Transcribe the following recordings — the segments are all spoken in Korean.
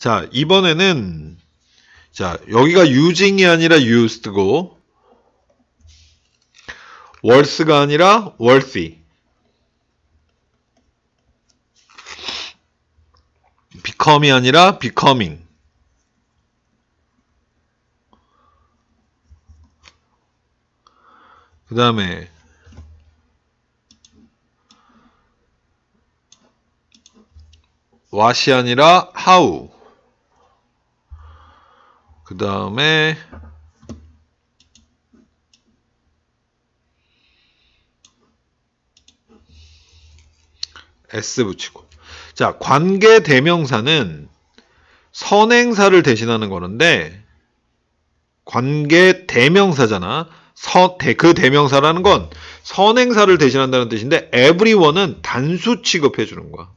자, 이번에는 자, 여기가 using이 아니라 used고 worth가 아니라 worthy become이 아니라 becoming 그 다음에 what이 아니라 how 그 다음에 s 붙이고 자 관계 대명사는 선행사를 대신하는 거는데 관계 대명사잖아 서, 대, 그 대명사라는 건 선행사를 대신한다는 뜻인데 everyone은 단수 취급해 주는 거야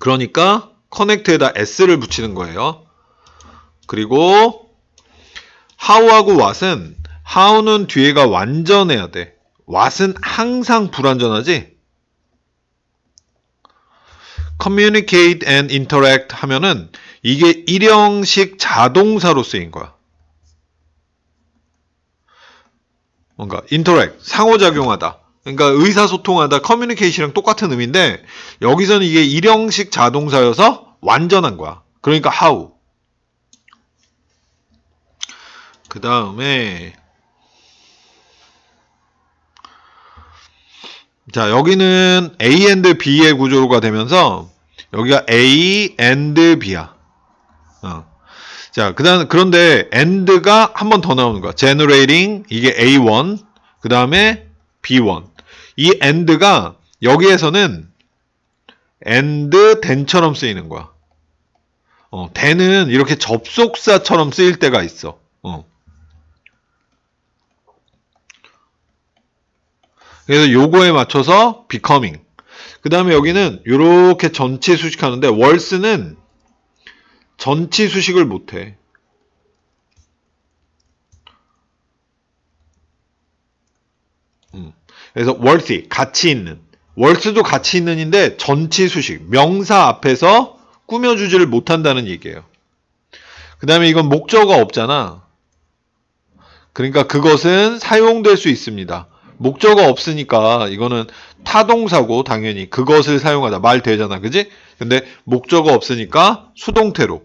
그러니까 커넥트에다 s를 붙이는 거예요. 그리고 how하고 what은 how는 뒤에가 완전해야 돼. what은 항상 불완전하지? communicate and interact 하면은 이게 일형식 자동사로 쓰인 거야. 뭔가 interact 상호작용하다. 그러니까 의사소통하다 커뮤니케이션이랑 똑같은 의미인데 여기서는 이게 일형식 자동사여서 완전한 거야. 그러니까 how. 그 다음에 자 여기는 A and B의 구조가 되면서 여기가 A and B야. 어. 자, 그다음 그런데 and가 한 번 더 나오는 거야. generating 이게 A1, 그다음에 B1. 이 and가 여기에서는 and then처럼 쓰이는 거야. 어, then은 이렇게 접속사처럼 쓰일 때가 있어. 어. 그래서 요거에 맞춰서 becoming. 그 다음에 여기는 이렇게 전치 수식하는데 월스는 전치 수식을 못해. 음. 그래서 worthy 가치 있는 월스도 가치 있는인데 전치 수식 명사 앞에서 꾸며주지를 못한다는 얘기예요. 그 다음에 이건 목적어가 없잖아. 그러니까 그것은 사용될 수 있습니다. 목적어 없으니까 이거는 타동사고 당연히 그것을 사용하다 말 되잖아, 그지? 근데 목적어 없으니까 수동태로